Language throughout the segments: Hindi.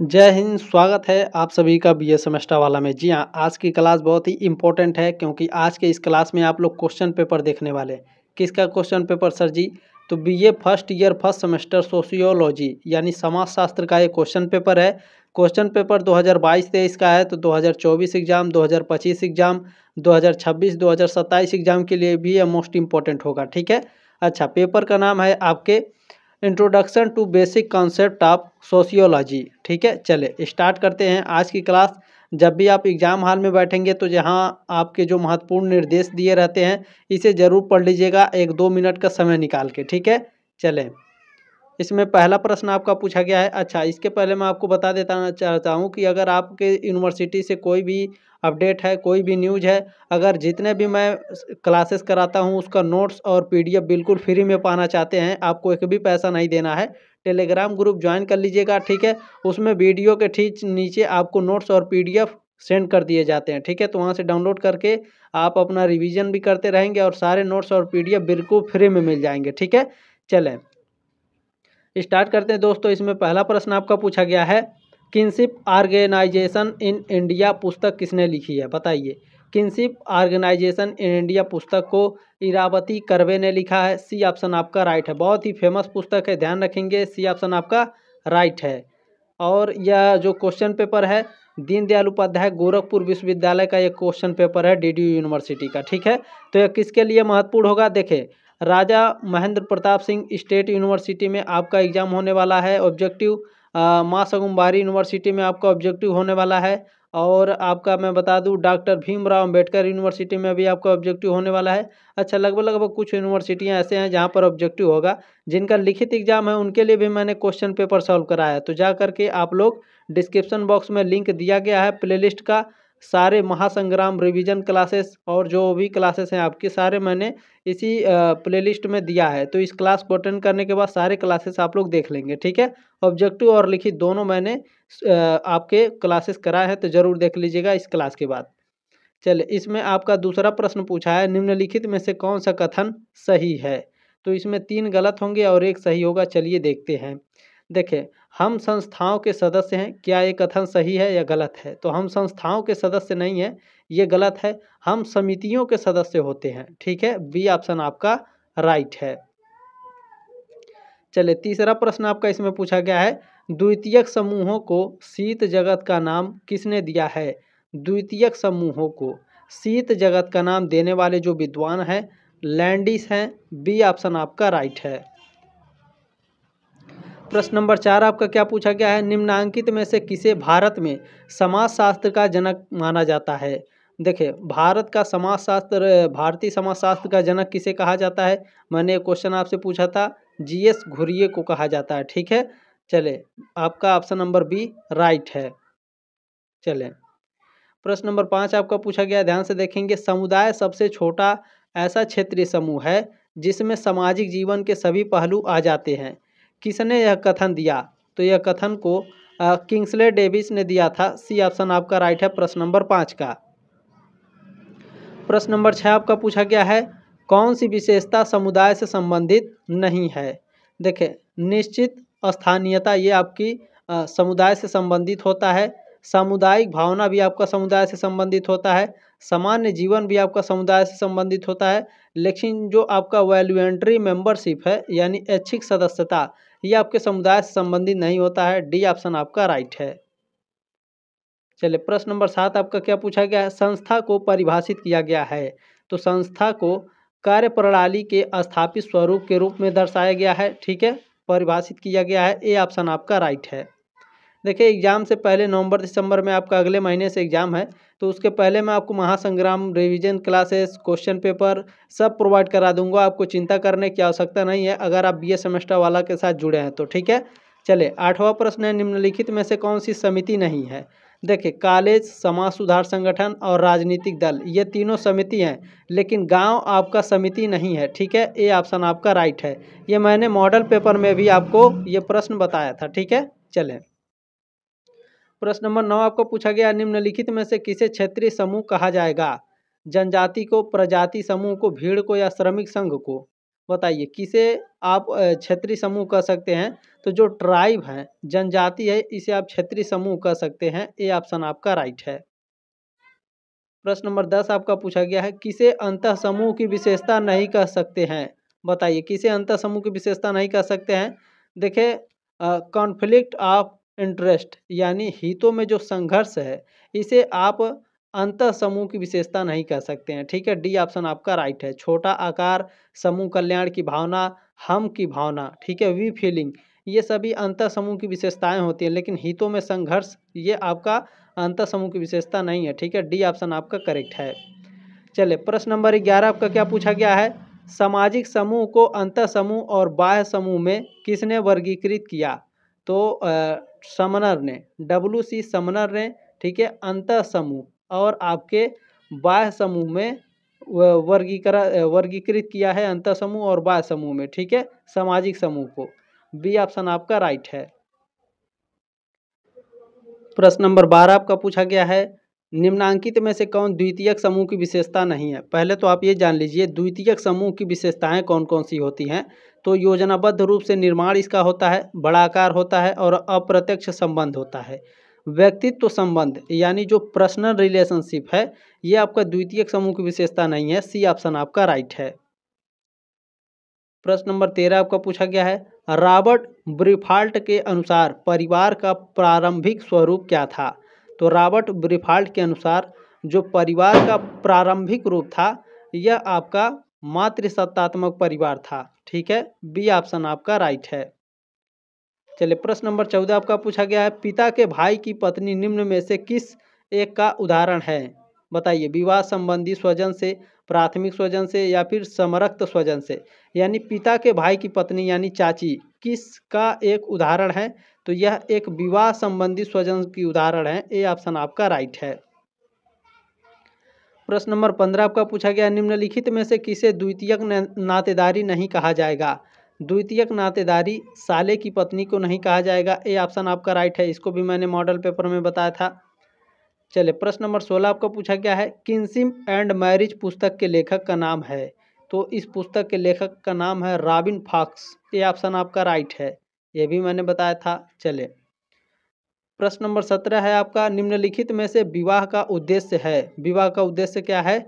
जय हिंद स्वागत है आप सभी का बी एस सेमेस्टर वाला में जी हाँ आज की क्लास बहुत ही इंपॉर्टेंट है क्योंकि आज के इस क्लास में आप लोग क्वेश्चन पेपर देखने वाले हैं किसका क्वेश्चन पेपर सर जी तो B A first year first semester sociology यानी समाजशास्त्र का एक क्वेश्चन पेपर है क्वेश्चन पेपर 2022 तेईस का है तो 2024 एग्ज़ाम 2025 एग्ज़ाम 2026 2027 एग्ज़ाम के लिए भी ये मोस्ट इम्पोर्टेंट होगा ठीक है अच्छा पेपर का नाम है आपके introduction to basic concept of sociology ठीक है चले स्टार्ट करते हैं आज की क्लास जब भी आप एग्ज़ाम हॉल में बैठेंगे तो जहां आपके जो महत्वपूर्ण निर्देश दिए रहते हैं इसे ज़रूर पढ़ लीजिएगा एक दो मिनट का समय निकाल के ठीक है चलें इसमें पहला प्रश्न आपका पूछा गया है अच्छा इसके पहले मैं आपको बता देता चाहता हूँ कि अगर आपके यूनिवर्सिटी से कोई भी अपडेट है कोई भी न्यूज है अगर जितने भी मैं क्लासेस कराता हूँ उसका नोट्स और पीडीएफ बिल्कुल फ्री में पाना चाहते हैं आपको एक भी पैसा नहीं देना है टेलीग्राम ग्रुप ज्वाइन कर लीजिएगा ठीक है उसमें वीडियो के ठीक नीचे आपको नोट्स और पी सेंड कर दिए जाते हैं ठीक है तो वहाँ से डाउनलोड करके आप अपना रिविजन भी करते रहेंगे और सारे नोट्स और पी बिल्कुल फ्री में मिल जाएंगे ठीक है चलें स्टार्ट करते हैं दोस्तों इसमें पहला प्रश्न आपका पूछा गया है किनशिप ऑर्गेनाइजेशन इन इंडिया पुस्तक किसने लिखी है बताइए किनशिप ऑर्गेनाइजेशन इन इंडिया पुस्तक को इरावती करवे ने लिखा है सी ऑप्शन आपका राइट है बहुत ही फेमस पुस्तक है ध्यान रखेंगे सी ऑप्शन आपका राइट है और यह जो क्वेश्चन पेपर है दीनदयाल उपाध्याय गोरखपुर विश्वविद्यालय का एक क्वेश्चन पेपर है डी यूनिवर्सिटी का ठीक है तो यह किसके लिए महत्वपूर्ण होगा देखें राजा महेंद्र प्रताप सिंह स्टेट यूनिवर्सिटी में आपका एग्जाम होने वाला है ऑब्जेक्टिव माँ सगुम्बारी यूनिवर्सिटी में आपका ऑब्जेक्टिव होने वाला है और आपका मैं बता दूं डॉक्टर भीमराव अंबेडकर यूनिवर्सिटी में भी आपका ऑब्जेक्टिव होने वाला है अच्छा लगभग लगभग कुछ यूनिवर्सिटियाँ ऐसे हैं जहाँ पर ऑब्जेक्टिव होगा जिनका लिखित एग्जाम है उनके लिए भी मैंने क्वेश्चन पेपर सॉल्व कराया तो जा करके आप लोग डिस्क्रिप्शन बॉक्स में लिंक दिया गया है प्ले का सारे महासंग्राम रिवीजन क्लासेस और जो भी क्लासेस हैं आपके सारे मैंने इसी प्लेलिस्ट में दिया है तो इस क्लास को अटेंड करने के बाद सारे क्लासेस आप लोग देख लेंगे ठीक है ऑब्जेक्टिव और लिखित दोनों मैंने आपके क्लासेस कराए हैं तो ज़रूर देख लीजिएगा इस क्लास के बाद चलिए इसमें आपका दूसरा प्रश्न पूछा है निम्नलिखित में से कौन सा कथन सही है तो इसमें तीन गलत होंगे और एक सही होगा चलिए देखते हैं देखिए हम संस्थाओं के सदस्य हैं क्या ये कथन सही है या गलत है तो हम संस्थाओं के सदस्य नहीं हैं ये गलत है हम समितियों के सदस्य होते हैं ठीक है बी ऑप्शन आपका राइट है चलिए तीसरा प्रश्न आपका इसमें पूछा गया है द्वितीयक समूहों को शीत जगत का नाम किसने दिया है द्वितीयक समूहों को शीत जगत का नाम देने वाले जो विद्वान हैं लैंडिस हैं बी ऑप्शन आपका राइट है प्रश्न नंबर चार आपका क्या पूछा गया है निम्नांकित में से किसे भारत में समाजशास्त्र का जनक माना जाता है देखिए भारत का समाजशास्त्र भारतीय समाजशास्त्र का जनक किसे कहा जाता है मैंने क्वेश्चन आपसे पूछा था जीएस घुरिये को कहा जाता है ठीक है चले आपका ऑप्शन नंबर बी राइट है चले प्रश्न नंबर पाँच आपका पूछा गया ध्यान से देखेंगे समुदाय सबसे छोटा ऐसा क्षेत्रीय समूह है जिसमें सामाजिक जीवन के सभी पहलू आ जाते हैं किसने यह कथन दिया तो यह कथन को किंग्सले डेविस ने दिया था सी ऑप्शन आपका राइट है प्रश्न नंबर पाँच का प्रश्न नंबर छः आपका पूछा गया है कौन सी विशेषता समुदाय से संबंधित नहीं है देखे निश्चित स्थानीयता ये आपकी समुदाय से संबंधित होता है सामुदायिक भावना भी आपका समुदाय से संबंधित होता है सामान्य जीवन भी आपका समुदाय से संबंधित होता है लेकिन जो आपका वैल्यूएंट्री मेंबरशिप है यानी ऐच्छिक सदस्यता ये आपके समुदाय से संबंधित नहीं होता है डी ऑप्शन आपका राइट है चलिए प्रश्न नंबर सात आपका क्या पूछा गया है संस्था को परिभाषित किया गया है तो संस्था को कार्य प्रणाली के स्थापित स्वरूप के रूप में दर्शाया गया है ठीक है परिभाषित किया गया है ए ऑप्शन आपका राइट है देखिए एग्ज़ाम से पहले नवंबर दिसंबर में आपका अगले महीने से एग्ज़ाम है तो उसके पहले मैं आपको महासंग्राम रिवीजन क्लासेस क्वेश्चन पेपर सब प्रोवाइड करा दूंगा आपको चिंता करने की आवश्यकता नहीं है अगर आप बी सेमेस्टर वाला के साथ जुड़े हैं तो ठीक है चले आठवां प्रश्न है निम्नलिखित में से कौन सी समिति नहीं है देखिए कॉलेज समाज सुधार संगठन और राजनीतिक दल ये तीनों समिति हैं लेकिन गांव आपका समिति नहीं है ठीक है ये ऑप्शन आपका राइट है ये मैंने मॉडल पेपर में भी आपको ये प्रश्न बताया था ठीक है चलें प्रश्न नंबर नौ आपको पूछा गया निम्नलिखित में से किसे क्षेत्रीय समूह कहा जाएगा जनजाति को प्रजाति समूह को भीड़ को या श्रमिक संघ को बताइए किसे आप क्षेत्रीय समूह कह सकते हैं तो जो ट्राइब है जनजाति है इसे आप क्षेत्रीय समूह कह सकते हैं ये ऑप्शन आपका राइट है प्रश्न नंबर दस आपका पूछा गया है किसे अंत समूह की विशेषता नहीं कह सकते हैं बताइए किसे अंत समूह की विशेषता नहीं कह सकते हैं देखे कॉन्फ्लिक्ट ऑफ इंटरेस्ट यानी हितों में जो संघर्ष है इसे आप अंत समूह की विशेषता नहीं कह सकते हैं ठीक है डी ऑप्शन आपका राइट है छोटा आकार समूह कल्याण की भावना हम की भावना ठीक है वी फीलिंग ये सभी अंत समूह की विशेषताएं होती हैं लेकिन हितों में संघर्ष ये आपका अंत समूह की विशेषता नहीं है ठीक है डी ऑप्शन आपका करेक्ट है चले प्रश्न नंबर ग्यारह आपका क्या पूछा गया है सामाजिक समूह को अंत समूह और बाह्य समूह में किसने वर्गीकृत किया तो समनर ने डब्ल्यू सी समनर ने ठीक है अंत समूह और आपके बाह्य समूह में वर्गीकरण वर्गीकृत किया है अंत समूह और बाह्य समूह में ठीक है सामाजिक समूह को बी ऑप्शन आपका राइट है प्रश्न नंबर बारह आपका पूछा गया है निम्नांकित में से कौन द्वितीयक समूह की विशेषता नहीं है पहले तो आप ये जान लीजिए द्वितीयक समूह की विशेषताएं कौन कौन सी होती हैं तो योजनाबद्ध रूप से निर्माण इसका होता है बड़ा आकार होता है और अप्रत्यक्ष संबंध होता है व्यक्तित्व संबंध यानी जो पर्सनल रिलेशनशिप है ये आपका द्वितीयक समूह की विशेषता नहीं है सी ऑप्शन आपका राइट है प्रश्न नंबर तेरह आपका पूछा गया है रॉबर्ट ब्रिफाल्ट के अनुसार परिवार का प्रारंभिक स्वरूप क्या था तो रॉबर्ट ब्रिफाल्ट के अनुसार जो परिवार का प्रारंभिक रूप था यह आपका मातृसत्तात्मक परिवार था ठीक है बी ऑप्शन आपका राइट है चलिए प्रश्न नंबर चौदह आपका पूछा गया है पिता के भाई की पत्नी निम्न में से किस एक का उदाहरण है बताइए विवाह संबंधी स्वजन से प्राथमिक स्वजन से या फिर समरक्त स्वजन से यानी पिता के भाई की पत्नी यानी चाची किसका एक उदाहरण है तो यह एक विवाह संबंधी स्वजन की उदाहरण है ये ऑप्शन आपका राइट है प्रश्न नंबर पंद्रह आपका पूछा गया निम्नलिखित में से किसे द्वितीयक नातेदारी नहीं कहा जाएगा द्वितीयक नातेदारी साले की पत्नी को नहीं कहा जाएगा ये ऑप्शन आपका राइट है इसको भी मैंने मॉडल पेपर में बताया था चले प्रश्न नंबर सोलह आपका पूछा गया है किन्सिम एंड मैरिज पुस्तक के लेखक का नाम है तो इस पुस्तक के लेखक का नाम है राबिन फॉक्स ये ऑप्शन आपका राइट है ये भी मैंने बताया था चले प्रश्न नंबर सत्रह है आपका निम्नलिखित में से विवाह का उद्देश्य है विवाह का उद्देश्य क्या है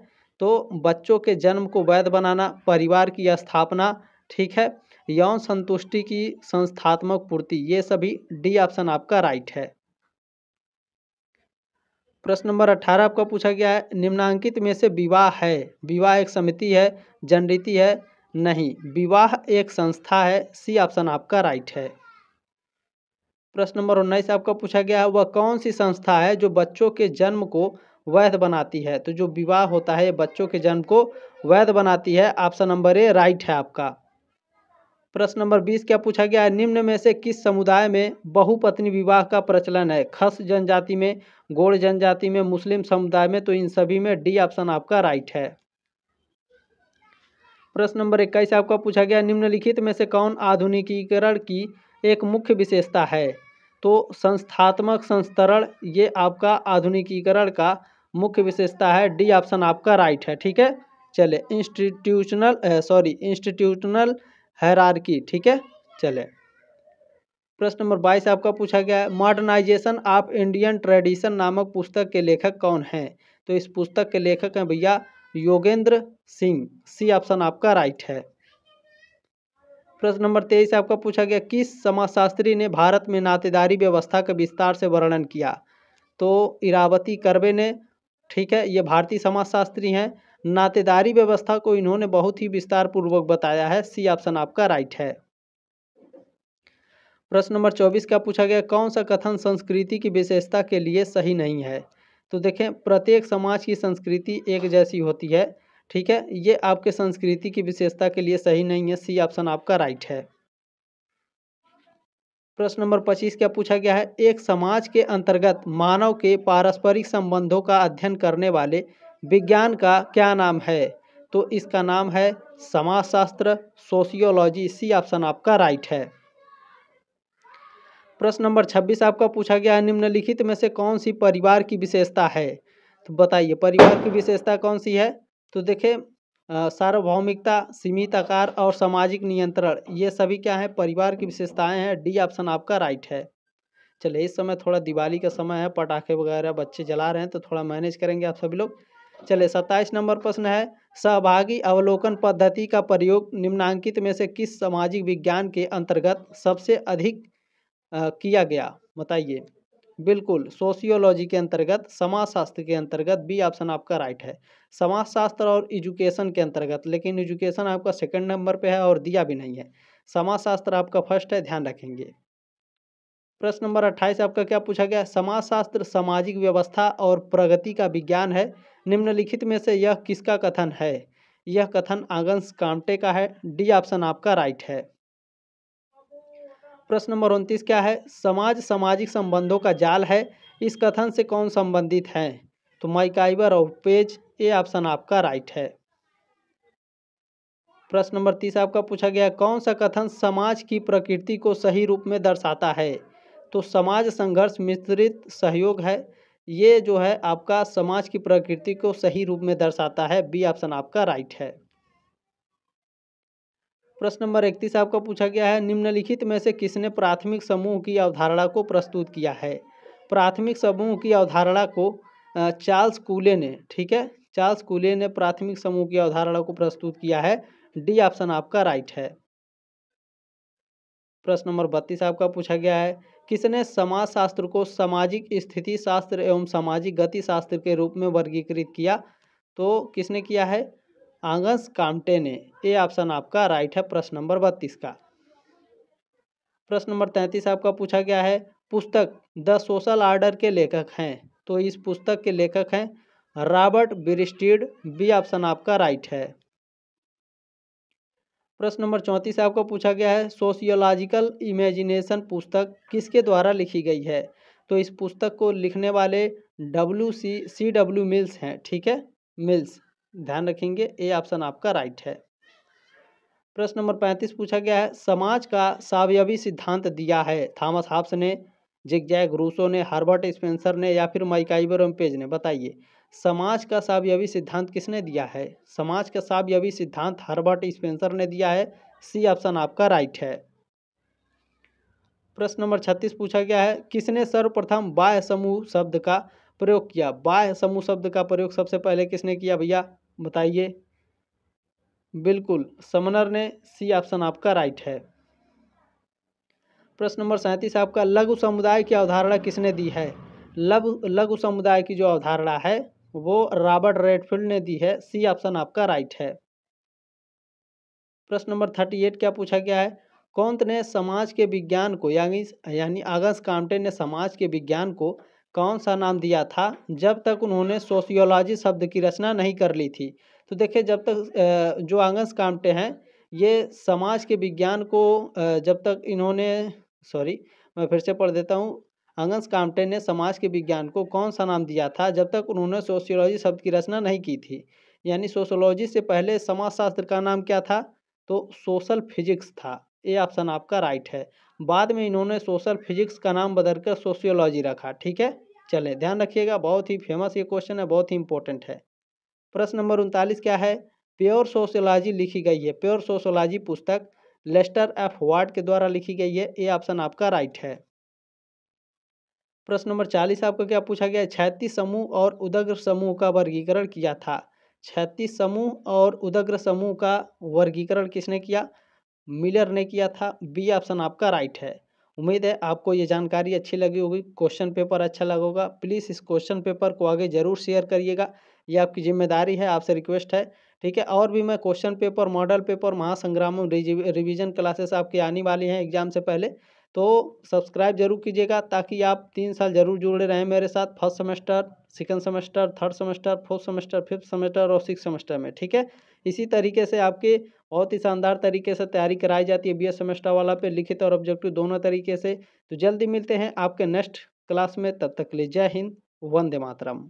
तो बच्चों के जन्म को वैध बनाना परिवार की स्थापना ठीक है यौन संतुष्टि की संस्थात्मक पूर्ति ये सभी डी ऑप्शन आपका राइट है प्रश्न नंबर अठारह आपका पूछा गया है निम्नांकित में से विवाह है विवाह एक समिति है जनरीति है नहीं विवाह एक संस्था है सी ऑप्शन आपका राइट है प्रश्न नंबर उन्नीस आपका पूछा गया है वह कौन सी संस्था है जो बच्चों के जन्म को वैध बनाती है तो जो विवाह होता है बच्चों के जन्म को वैध बनाती है ऑप्शन नंबर ए राइट है आपका प्रश्न नंबर बीस क्या पूछा गया है निम्न में से किस समुदाय में बहुपत्नी विवाह का प्रचलन है खस जनजाति में गोड़ जनजाति में मुस्लिम समुदाय में तो इन सभी में डी ऑप्शन आपका राइट है प्रश्न नंबर इक्कीस आपका पूछा गया निम्नलिखित में से कौन आधुनिकीकरण की एक मुख्य विशेषता है तो संस्थात्मक संस्तरण ये आपका आधुनिकीकरण का मुख्य विशेषता है डी ऑप्शन आपका राइट है ठीक है चले इंस्टीट्यूशनल सॉरी इंस्टीट्यूशनल हैरारकी ठीक है चले प्रश्न नंबर बाईस आपका पूछा गया है मॉडर्नाइजेशन ऑफ इंडियन ट्रेडिशन नामक पुस्तक के लेखक कौन हैं तो इस पुस्तक के लेखक हैं भैया योगेंद्र सिंह सी ऑप्शन आपका राइट है प्रश्न नंबर तेईस आपका पूछा गया किस समाजशास्त्री ने भारत में नातेदारी व्यवस्था का विस्तार से वर्णन किया तो इरावती करवे ने ठीक है ये भारतीय समाजशास्त्री हैं नातेदारी व्यवस्था को इन्होंने बहुत ही विस्तार पूर्वक बताया है सी ऑप्शन आपका राइट है प्रश्न नंबर चौबीस का पूछा गया कौन सा कथन संस्कृति की विशेषता के लिए सही नहीं है तो देखें प्रत्येक समाज की संस्कृति एक जैसी होती है ठीक है ये आपके संस्कृति की विशेषता के लिए सही नहीं है सी ऑप्शन आपका राइट है प्रश्न नंबर पच्चीस क्या पूछा गया है एक समाज के अंतर्गत मानव के पारस्परिक संबंधों का अध्ययन करने वाले विज्ञान का क्या नाम है तो इसका नाम है समाजशास्त्र सोशियोलॉजी सी ऑप्शन आपका राइट है प्रश्न नंबर छब्बीस आपका पूछा गया है निम्नलिखित में से कौन सी परिवार की विशेषता है तो बताइए परिवार की विशेषता कौन सी है तो देखिये सार्वभौमिकता सीमित आकार और सामाजिक नियंत्रण ये सभी क्या है परिवार की विशेषताएं हैं डी ऑप्शन आपका राइट है चलिए इस समय थोड़ा दिवाली का समय है पटाखे वगैरह बच्चे जला रहे हैं तो थोड़ा मैनेज करेंगे आप सभी लोग चले सत्ताईस नंबर प्रश्न है सहभागी अवलोकन पद्धति का प्रयोग निम्नांकित में से किस सामाजिक विज्ञान के अंतर्गत सबसे अधिक आ, किया गया बताइए बिल्कुल सोशियोलॉजी के अंतर्गत समाजशास्त्र के अंतर्गत बी ऑप्शन आपका राइट है समाजशास्त्र और एजुकेशन के अंतर्गत लेकिन एजुकेशन आपका सेकंड नंबर पे है और दिया भी नहीं है समाजशास्त्र आपका फर्स्ट है ध्यान रखेंगे प्रश्न नंबर अट्ठाईस आपका क्या पूछा गया समाजशास्त्र सामाजिक व्यवस्था और प्रगति का विज्ञान है निम्नलिखित में से यह किसका कथन है यह कथन आगंश कामटे का है डी ऑप्शन आपका राइट है प्रश्न नंबर उनतीस क्या है समाज सामाजिक संबंधों का जाल है इस कथन से कौन संबंधित है तो माइकाइबर और पेज ए ऑप्शन आपका राइट है प्रश्न नंबर तीस आपका पूछा गया कौन सा कथन समाज की प्रकृति को सही रूप में दर्शाता है तो समाज संघर्ष मिश्रित सहयोग है ये जो है आपका समाज की प्रकृति को सही रूप में दर्शाता है बी ऑप्शन आपका राइट है प्रश्न नंबर इकतीस आपका पूछा गया है निम्नलिखित में से किसने प्राथमिक समूह की अवधारणा को प्रस्तुत किया है प्राथमिक समूह की अवधारणा को चार्ल्स कूले ने ठीक है चार्ल्स कूले ने प्राथमिक समूह की अवधारणा को प्रस्तुत किया है डी ऑप्शन आपका राइट है प्रश्न नंबर बत्तीस आपका पूछा गया है किसने समाजशास्त्र को सामाजिक स्थिति शास्त्र एवं सामाजिक गति शास्त्र के रूप में वर्गीकृत किया तो किसने किया है आंगस कामटे ने ये ऑप्शन आपका राइट है प्रश्न नंबर बत्तीस का प्रश्न नंबर तैंतीस आपका पूछा गया है पुस्तक द सोशल आर्डर के लेखक हैं तो इस पुस्तक के लेखक हैं रॉबर्ट बिरिस्टिड बी ऑप्शन आपका राइट है प्रश्न नंबर चौंतीस आपको पूछा गया है सोशियोलॉजिकल इमेजिनेशन पुस्तक किसके द्वारा लिखी गई है तो इस पुस्तक को लिखने वाले W C C W Mills हैं ठीक है मिल्स ध्यान रखेंगे ए ऑप्शन आपका राइट है प्रश्न नंबर पैंतीस पूछा गया है समाज का सावयवी सिद्धांत दिया है थॉमस हाब्स ने जिग जैक रूसो ने हार्बर्ट स्पेंसर ने या फिर माइकाइबर पेज ने बताइए समाज का सावयवी सिद्धांत किसने दिया है समाज का सावयवी सिद्धांत हर्बर्ट स्पेंसर ने दिया है सी ऑप्शन आपका राइट है प्रश्न नंबर छत्तीस पूछा गया है किसने सर्वप्रथम बाह्य समूह शब्द का प्रयोग किया बाह्य समूह शब्द का प्रयोग सबसे पहले किसने किया भैया बताइए बिल्कुल समनर ने सी ऑप्शन आपका राइट है प्रश्न नंबर सैंतीस आपका लघु समुदाय की अवधारणा किसने दी है लघु लघु समुदाय की जो अवधारणा है वो रॉबर्ट रेडफील्ड ने दी है सी ऑप्शन आपका राइट है प्रश्न नंबर थर्टी एट क्या पूछा गया है कौंत ने समाज के विज्ञान को यानी यानी आगस कामटे ने समाज के विज्ञान को कौन सा नाम दिया था जब तक उन्होंने सोशियोलॉजी शब्द की रचना नहीं कर ली थी तो देखिए जब तक जो आंगस कामटे हैं ये समाज के विज्ञान को जब तक इन्होंने सॉरी मैं फिर से पढ़ देता हूँ अंगंस कामटे ने समाज के विज्ञान को कौन सा नाम दिया था जब तक उन्होंने सोशियोलॉजी शब्द की रचना नहीं की थी यानी सोशोलॉजी से पहले समाजशास्त्र का नाम क्या था तो सोशल फिजिक्स था ये ऑप्शन आपका राइट है बाद में इन्होंने सोशल फिजिक्स का नाम बदलकर सोशियोलॉजी रखा ठीक है चले ध्यान रखिएगा बहुत ही फेमस ये क्वेश्चन है बहुत ही इंपॉर्टेंट है प्रश्न नंबर उनतालीस क्या है प्योर सोशियोलॉजी लिखी गई है प्योर सोशोलॉजी पुस्तक लेस्टर एफ वार्ड के द्वारा लिखी गई है ये ऑप्शन आपका राइट है प्रश्न नंबर चालीस आपको क्या पूछा गया छैतीस समूह और उदग्र समूह का वर्गीकरण किया था छैतीस समूह और उदग्र समूह का वर्गीकरण किसने किया मिलर ने किया था बी ऑप्शन आपका राइट है उम्मीद है आपको ये जानकारी अच्छी लगी होगी क्वेश्चन पेपर अच्छा लगा होगा प्लीज़ इस क्वेश्चन पेपर को आगे ज़रूर शेयर करिएगा ये आपकी जिम्मेदारी है आपसे रिक्वेस्ट है ठीक है और भी मैं क्वेश्चन पेपर मॉडल पेपर महासंग्राम रिविजन क्लासेस आपकी आने वाली हैं एग्जाम से पहले तो सब्सक्राइब जरूर कीजिएगा ताकि आप तीन साल जरूर जुड़े रहें मेरे साथ first semester second semester third semester fourth semester fifth semester और सिक्स सेमेस्टर में ठीक है इसी तरीके से आपके बहुत ही शानदार तरीके से तैयारी कराई जाती है बी सेमेस्टर वाला पे लिखित और ऑब्जेक्टिव दोनों तरीके से तो जल्दी मिलते हैं आपके नेक्स्ट क्लास में तब तक ले जय हिंद वंदे मातरम